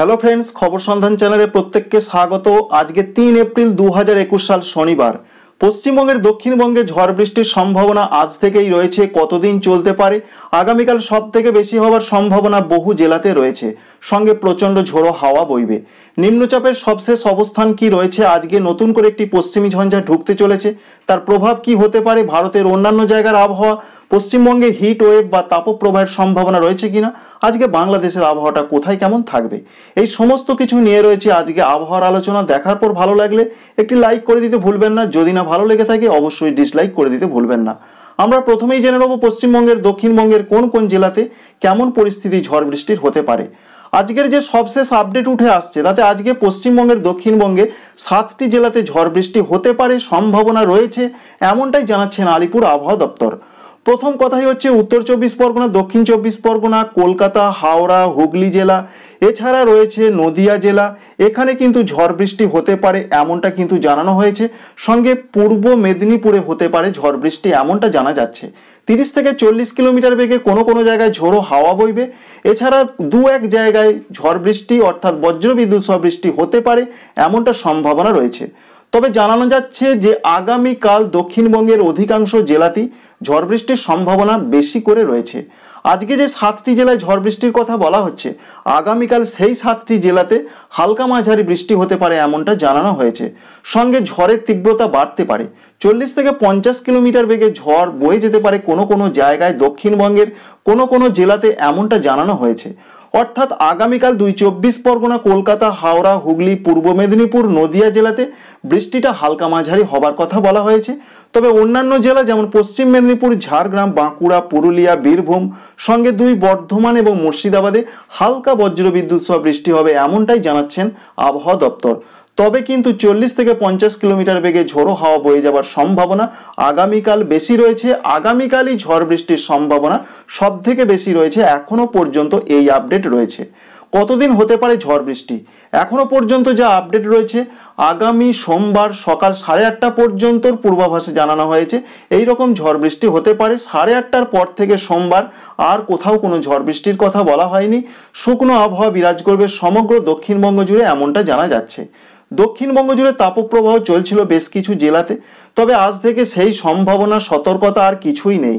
hello friends খবর সন্ধান চ্যানেলে প্রত্যেককে স্বাগত আজকে তিন এপ্রিল দু সাল শনিবার পশ্চিমবঙ্গের দক্ষিণবঙ্গে ঝড় বৃষ্টির সম্ভাবনা আজ থেকেই রয়েছে কতদিন চলতে পারে আগামীকাল সব থেকে বেশি হওয়ার সম্ভাবনা বহু জেলাতে রয়েছে সঙ্গে প্রচণ্ড ঝোড়ো হাওয়া বইবে নিম্নচাপের সবশেষ অবস্থান কি রয়েছে আজকে নতুন করে একটি পশ্চিমী ঝঞ্ঝা ঢুকতে চলেছে তার প্রভাব কি হতে পারে ভারতের অন্যান্য জায়গার আবহাওয়া পশ্চিমবঙ্গে হিট ওয়েভ বা তাপপ্রবাহের সম্ভাবনা রয়েছে কিনা আজকে বাংলাদেশের আবহাওয়াটা কোথায় কেমন থাকবে এই সমস্ত কিছু নিয়ে রয়েছে আজকে আবহাওয়ার আলোচনা দেখার পর ভালো লাগলে একটি লাইক করে দিতে ভুলবেন না যদি না ভালো লেগে থাকে অবশ্যই ডিসলাইক করে দিতে ভুলবেন না আমরা প্রথমেই জেনে নেব পশ্চিমবঙ্গের দক্ষিণবঙ্গের কোন কোন জেলাতে কেমন পরিস্থিতি ঝড় বৃষ্টির হতে পারে আজকের যে সবশেষ আপডেট উঠে আসছে তাতে আজকে পশ্চিমবঙ্গের দক্ষিণবঙ্গে সাতটি জেলাতে ঝড় বৃষ্টি হতে পারে সম্ভাবনা রয়েছে এমনটাই জানাচ্ছেন আলিপুর আবহাওয়া দপ্তর প্রথম কথাই হচ্ছে উত্তর চব্বিশ পরগনা দক্ষিণ চব্বিশ পরগনা কলকাতা হাওড়া হুগলি জেলা এছাড়া রয়েছে নদিয়া জেলা এখানে কিন্তু ঝড় বৃষ্টি হতে পারে এমনটা কিন্তু জানানো হয়েছে সঙ্গে পূর্ব মেদিনীপুরে হতে পারে ঝড় বৃষ্টি এমনটা জানা যাচ্ছে তিরিশ থেকে চল্লিশ কিলোমিটার বেগে কোনো কোনো জায়গায় ঝোড়ো হাওয়া বইবে এছাড়া দু এক জায়গায় ঝড় বৃষ্টি অর্থাৎ বজ্রবিদ্যুৎ সব বৃষ্টি হতে পারে এমনটা সম্ভাবনা রয়েছে তবে জানানো যাচ্ছে যে আগামীকাল দক্ষিণবঙ্গের অধিকাংশ জেলাতেই ঝড় বৃষ্টির সম্ভাবনা বেশি করে রয়েছে আজকে যে সাতটি জেলায় ঝড় বৃষ্টির কথা বলা হচ্ছে আগামীকাল সেই সাতটি জেলাতে হালকা মাঝারি বৃষ্টি হতে পারে এমনটা জানানো হয়েছে সঙ্গে ঝড়ের তীব্রতা বাড়তে পারে চল্লিশ থেকে পঞ্চাশ কিলোমিটার বেগে ঝড় বয়ে যেতে পারে কোনো কোনো জায়গায় দক্ষিণবঙ্গের কোনো কোনো জেলাতে এমনটা জানানো হয়েছে অর্থাৎ আগামীকাল দুই চব্বিশ পরগনা কলকাতা হাওড়া হুগলি পূর্ব মেদিনীপুর নদিয়া জেলাতে বৃষ্টিটা হালকা মাঝারি হবার কথা বলা হয়েছে তবে অন্যান্য জেলা যেমন পশ্চিম মেদিনীপুর ঝাড়গ্রাম বাঁকুড়া পুরুলিয়া বীরভূম সঙ্গে দুই বর্ধমান এবং মুর্শিদাবাদে হালকা বজ্রবিদ্যুৎ সহ বৃষ্টি হবে এমনটাই জানাচ্ছেন আবহাওয়া দপ্তর তবে কিন্তু চল্লিশ থেকে পঞ্চাশ কিলোমিটার বেগে ঝোড়ো হাওয়া বয়ে যাওয়ার সম্ভাবনা আগামীকাল বেশি রয়েছে আগামীকালই ঝড় বৃষ্টির সম্ভাবনা সব থেকে বেশি রয়েছে এখনও পর্যন্ত এই আপডেট রয়েছে কতদিন হতে পারে ঝড় বৃষ্টি এখনও পর্যন্ত যা আপডেট রয়েছে আগামী সোমবার সকাল সাড়ে আটটা পর্যন্ত পূর্বাভাসে জানানো হয়েছে এই রকম ঝড় বৃষ্টি হতে পারে সাড়ে আটটার পর থেকে সোমবার আর কোথাও কোনো ঝড় বৃষ্টির কথা বলা হয়নি শুকনো আবহাওয়া বিরাজ করবে সমগ্র দক্ষিণবঙ্গ জুড়ে এমনটা জানা যাচ্ছে দক্ষিণবঙ্গ জুড়ে তাপপ্রবাহ চলছিল বেশ কিছু জেলাতে তবে আজ থেকে সেই সম্ভাবনা সতর্কতা আর কিছুই নেই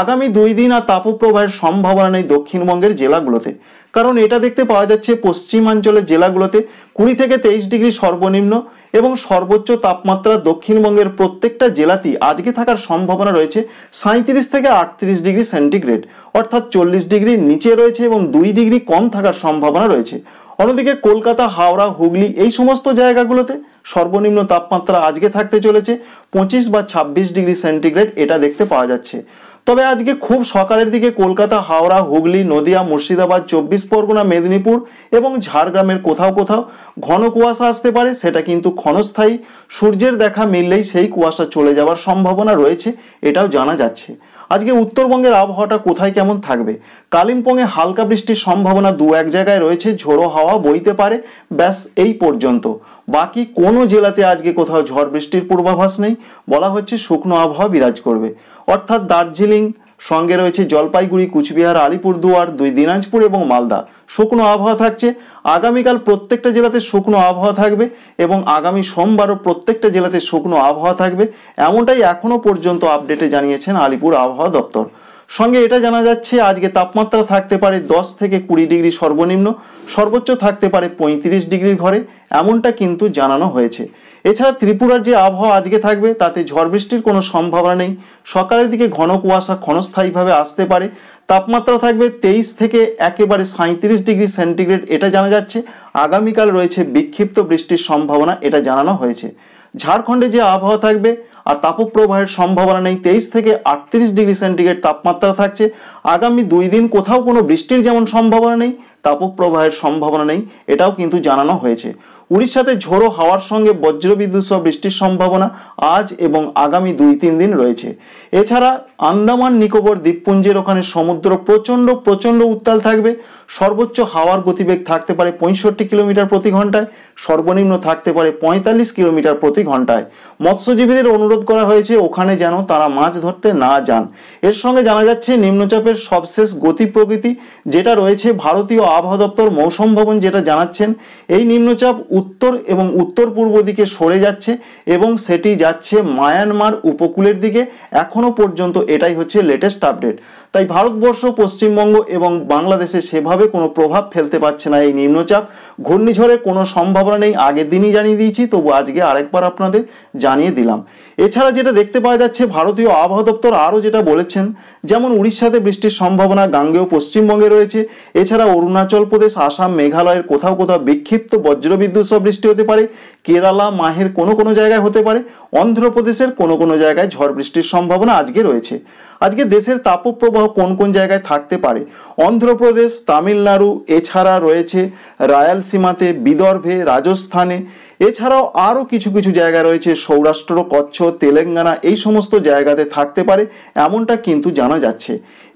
আগামী দুই দিন আর তাপপ্রবাহের সম্ভাবনা নেই দক্ষিণবঙ্গের জেলাগুলোতে কারণ এটা দেখতে পাওয়া যাচ্ছে পশ্চিমাঞ্চলের জেলাগুলোতে কুড়ি থেকে তেইশ ডিগ্রি সর্বনিম্ন এবং সর্বোচ্চ তাপমাত্রা দক্ষিণবঙ্গের প্রত্যেকটা জেলাতেই আজকে থাকার সম্ভাবনা রয়েছে সাঁত্রিশ থেকে আটত্রিশ ডিগ্রি সেন্টিগ্রেড অর্থাৎ চল্লিশ ডিগ্রির নিচে রয়েছে এবং দুই ডিগ্রি কম থাকার সম্ভাবনা রয়েছে অন্যদিকে কলকাতা হাওড়া হুগলি এই সমস্ত জায়গাগুলোতে সর্বনিম্ন তাপমাত্রা আজকে থাকতে চলেছে পঁচিশ বা ছাব্বিশ ডিগ্রি সেন্টিগ্রেড এটা দেখতে পাওয়া যাচ্ছে তবে আজকে খুব সকালের দিকে কলকাতা হাওড়া হুগলি নদিয়া মুর্শিদাবাদ চব্বিশ পরগনা মেদিনীপুর এবং ঝাড়গ্রামের কোথাও কোথাও ঘন কুয়াশা আসতে পারে সেটা কিন্তু ক্ষণস্থায়ী সূর্যের দেখা মিললেই সেই কুয়াশা চলে যাওয়ার সম্ভাবনা রয়েছে এটাও জানা যাচ্ছে আজকে উত্তরবঙ্গের আবহাওয়াটা কোথায় কেমন থাকবে কালিম্পংয়ে হালকা বৃষ্টির সম্ভাবনা দু এক জায়গায় রয়েছে ঝোড়ো হাওয়া বইতে পারে ব্যাস এই পর্যন্ত বাকি কোনো জেলাতে আজকে কোথাও ঝড় বৃষ্টির পূর্বাভাস নেই বলা হচ্ছে শুকনো আবহাওয়া বিরাজ করবে অর্থাৎ দার্জিলিং সঙ্গে রয়েছে জলপাইগুড়ি কুচবিহার আলিপুরদুয়ার দুই দিনাজপুর এবং মালদা শুকনো আবহাওয়া থাকছে আগামীকাল প্রত্যেকটা জেলাতে শুকনো আবহাওয়া থাকবে এবং আগামী সোমবারও প্রত্যেকটা জেলাতে শুকনো আবহাওয়া থাকবে এমনটাই এখনও পর্যন্ত আপডেটে জানিয়েছেন আলিপুর আবহাওয়া দপ্তর সঙ্গে এটা জানা যাচ্ছে আজকে তাপমাত্রা থাকতে পারে দশ থেকে কুড়ি ডিগ্রি সর্বনিম্ন সর্বোচ্চ থাকতে পারে পঁয়ত্রিশ ডিগ্রির ঘরে এমনটা কিন্তু জানানো হয়েছে এছাড়া ত্রিপুরার যে আবহাওয়া আজকে থাকবে তাতে ঝড় বৃষ্টির কোনো সম্ভাবনা নেই সকালের দিকে ঘন কুয়াশা ক্ষণস্থায়ীভাবে আসতে পারে তাপমাত্রা থাকবে তেইশ থেকে একেবারে সাঁত্রিশ ডিগ্রি সেন্টিগ্রেড এটা জানা যাচ্ছে আগামীকাল রয়েছে বিক্ষিপ্ত বৃষ্টির সম্ভাবনা এটা জানানো হয়েছে ঝাড়খণ্ডে যে আবহাওয়া থাকবে আর তাপপ্রবাহের সম্ভাবনা নেই তেইশ থেকে আটত্রিশ ডিগ্রি সেন্টিগ্রেড তাপমাত্রা থাকছে আগামী দুই দিন কোথাও কোনো বৃষ্টির যেমন সম্ভাবনা নেই তাপপ্রবাহের সম্ভাবনা নেই এটাও কিন্তু জানানো হয়েছে উড়িষ্যাতে ঝোড়ো হাওয়ার সঙ্গে বজ্রবিদ্যুৎ সহ বৃষ্টির সম্ভাবনা আজ এবং আগামী দুই তিন দিন রয়েছে এছাড়া আন্দামান নিকোবর দ্বীপপুঞ্জের ওখানে সমুদ্র প্রচণ্ড প্রচণ্ড উত্তাল থাকবে সর্বোচ্চ হাওয়ার গতিবেগ থাকতে পারে পঁয়ষট্টি কিলোমিটার প্রতি ঘন্টায় সর্বনিম্ন থাকতে পারে পঁয়তাল্লিশ কিলোমিটার প্রতি ঘন্টায় মৎস্যজীবীদের অনুরোধ অনুরোধ করা হয়েছে ওখানে যেন তারা মাছ ধরতে না যান এর সঙ্গে জানা যাচ্ছে নিম্নচাপের সবশেষ গতি প্রকৃতি যেটা রয়েছে ভারতীয় আবহাওয়া দপ্তর মৌসম ভবন যেটা জানাচ্ছেন এই নিম্নচাপ উত্তর এবং উত্তর পূর্ব দিকে সরে যাচ্ছে এবং সেটি যাচ্ছে মায়ানমার উপকূলের দিকে এখনও পর্যন্ত এটাই হচ্ছে লেটেস্ট আপডেট তাই ভারতবর্ষ পশ্চিমবঙ্গ এবং বাংলাদেশে সেভাবে কোনো প্রভাব ফেলতে পারছে না এই নিম্নচাপ ঘূর্ণিঝড়ের কোনো সম্ভাবনা নেই আগের দিনই জানিয়ে দিয়েছি তবু আজকে আরেকবার আপনাদের জানিয়ে দিলাম এ এছাড়া যেটা দেখতে পাওয়া যাচ্ছে ভারতীয় আবহাওয়া দপ্তর আরও যেটা বলেছেন যেমন উড়িষ্যাতে বৃষ্টির সম্ভাবনা গাঙ্গেয় পশ্চিমবঙ্গে রয়েছে এছাড়া অরুণাচল প্রদেশ আসাম মেঘালয়ের কোথাও কোথাও বিক্ষিপ্ত বজ্রবিদ্যুৎ সহ বৃষ্টি হতে পারে কেরালা মাহের কোনো কোনো জায়গায় হতে পারে অন্ধ্রপ্রদেশের কোনো কোনো জায়গায় ঝড় বৃষ্টির সম্ভাবনা আজকে রয়েছে আজকে দেশের তাপপ্রবাহ কোন কোন জায়গায় থাকতে পারে অন্ধ্রপ্রদেশ তামিলনাড়ু এছাড়া রয়েছে রায়ালসীমাতে বিদর্ভে রাজস্থানে এছাড়াও আরও কিছু কিছু জায়গা রয়েছে সৌরাষ্ট্র কচ্ছ তেলেঙ্গানা এই সমস্ত জায়গাতে থাকতে পারে এমনটা কিন্তু জানা যাচ্ছে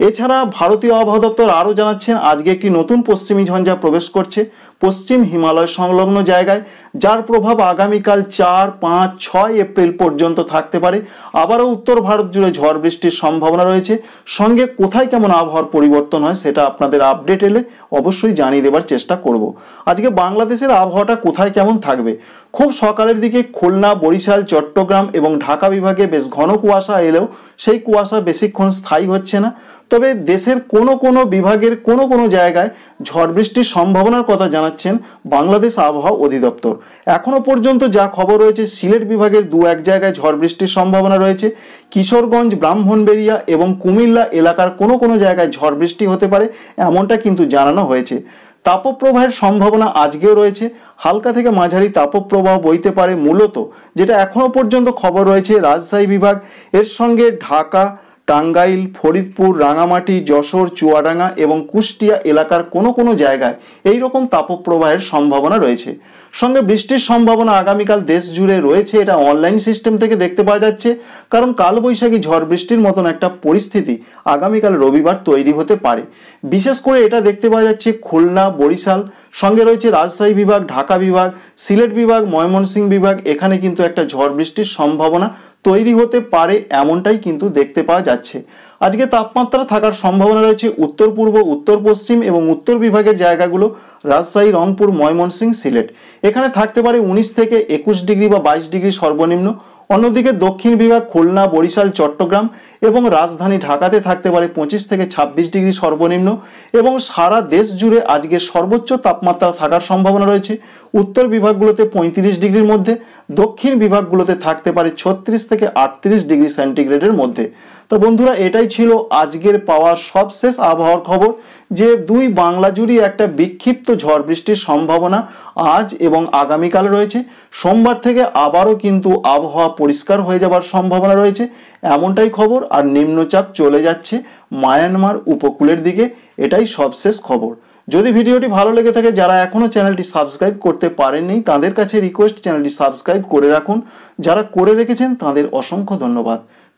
এছাড়া ভারতীয় আবহাওয়া দপ্তর আরও জানাচ্ছেন আজকে একটি নতুন পশ্চিমী ঝঞ্ঝা প্রবেশ করছে পশ্চিম হিমালয় সংলগ্ন জায়গায় যার প্রভাব আগামীকাল চার পাঁচ ছয় এপ্রিল পর্যন্ত থাকতে পারে আবারও উত্তর ভারত জুড়ে ঝড় বৃষ্টির সম্ভাবনা রয়েছে সঙ্গে কোথায় কেমন আবহাওয়ার পরিবর্তন হয় সেটা আপনাদের আপডেট এলে অবশ্যই জানিয়ে দেবার চেষ্টা করব আজকে বাংলাদেশের আবহাওয়াটা কোথায় কেমন থাকবে খুব সকালের দিকে খুলনা বরিশাল চট্টগ্রাম এবং ঢাকা বিভাগে বেশ ঘন কুয়াশা এলেও সেই কুয়াশা বেশিক্ষণ স্থায়ী হচ্ছে না তবে দেশের কোনো কোনো বিভাগের কোনো কোনো জায়গায় ঝড় বৃষ্টির সম্ভাবনার কথা জানাচ্ছেন বাংলাদেশ আবহাওয়া অধিদপ্তর এখনও পর্যন্ত যা খবর রয়েছে সিলেট বিভাগের দু এক জায়গায় ঝড় বৃষ্টির সম্ভাবনা রয়েছে কিশোরগঞ্জ ব্রাহ্মণবেড়িয়া এবং কুমিল্লা এলাকার কোনো কোনো জায়গায় ঝড় বৃষ্টি হতে পারে এমনটা কিন্তু জানানো হয়েছে তাপপ্রবাহের সম্ভাবনা আজকেও রয়েছে হালকা থেকে মাঝারি তাপপ্রবাহ বইতে পারে মূলত যেটা এখনও পর্যন্ত খবর রয়েছে রাজশাহী বিভাগ এর সঙ্গে ঢাকা টাঙ্গাইল ফরিদপুর রাঙামাটি যশোর চুয়াডাঙ্গা এবং কুষ্টিয়া এলাকার কোনো কোনো জায়গায় এই রকম তাপপ্রবাহের সম্ভাবনা রয়েছে সঙ্গে বৃষ্টির সম্ভাবনা আগামীকাল দেশ জুড়ে রয়েছে এটা অনলাইন সিস্টেম থেকে দেখতে পাওয়া যাচ্ছে কারণ কালবৈশাখী ঝড় বৃষ্টির মতন একটা পরিস্থিতি আগামীকাল রবিবার তৈরি হতে পারে বিশেষ করে এটা দেখতে পাওয়া যাচ্ছে খুলনা বরিশাল সঙ্গে রয়েছে রাজশাহী বিভাগ ঢাকা বিভাগ সিলেট বিভাগ ময়মনসিংহ বিভাগ এখানে কিন্তু একটা ঝড় বৃষ্টির সম্ভাবনা তৈরি হতে পারে এমনটাই কিন্তু দেখতে পাওয়া যাচ্ছে আজকে তাপমাত্রা থাকার সম্ভাবনা রয়েছে উত্তর পূর্ব উত্তর পশ্চিম এবং উত্তর বিভাগের জায়গাগুলো রাজশাহী রংপুর ময়মনসিং সিলেট এখানে থাকতে পারে উনিশ থেকে একুশ ডিগ্রি বা বাইশ ডিগ্রি সর্বনিম্ন অন্যদিকে দক্ষিণ বিভাগ খুলনা বরিশাল চট্টগ্রাম এবং রাজধানী ঢাকাতে থাকতে পারে পঁচিশ থেকে ছাব্বিশ ডিগ্রি সর্বনিম্ন এবং সারা দেশ জুড়ে আজকে সর্বোচ্চ তাপমাত্রা থাকার সম্ভাবনা রয়েছে উত্তর বিভাগগুলোতে পঁয়ত্রিশ ডিগ্রির মধ্যে দক্ষিণ বিভাগগুলোতে থাকতে পারে ছত্রিশ থেকে আটত্রিশ ডিগ্রি সেন্টিগ্রেডের মধ্যে তো বন্ধুরা এটাই ছিল আজকের পাওয়ার সবশেষ আবহাওয়ার খবর যে দুই বাংলা জুড়ে একটা বিক্ষিপ্ত ঝড় বৃষ্টির সম্ভাবনা আজ এবং আগামীকাল রয়েছে সোমবার থেকে আবারও কিন্তু আবহাওয়া পরিষ্কার হয়ে যাবার সম্ভাবনা রয়েছে এমনটাই খবর আর নিম্নচাপ চলে যাচ্ছে মায়ানমার উপকূলের দিকে এটাই সবশেষ খবর যদি ভিডিওটি ভালো লেগে থাকে যারা এখনও চ্যানেলটি সাবস্ক্রাইব করতে পারেননি তাদের কাছে রিকোয়েস্ট চ্যানেলটি সাবস্ক্রাইব করে রাখুন যারা করে রেখেছেন তাদের অসংখ্য ধন্যবাদ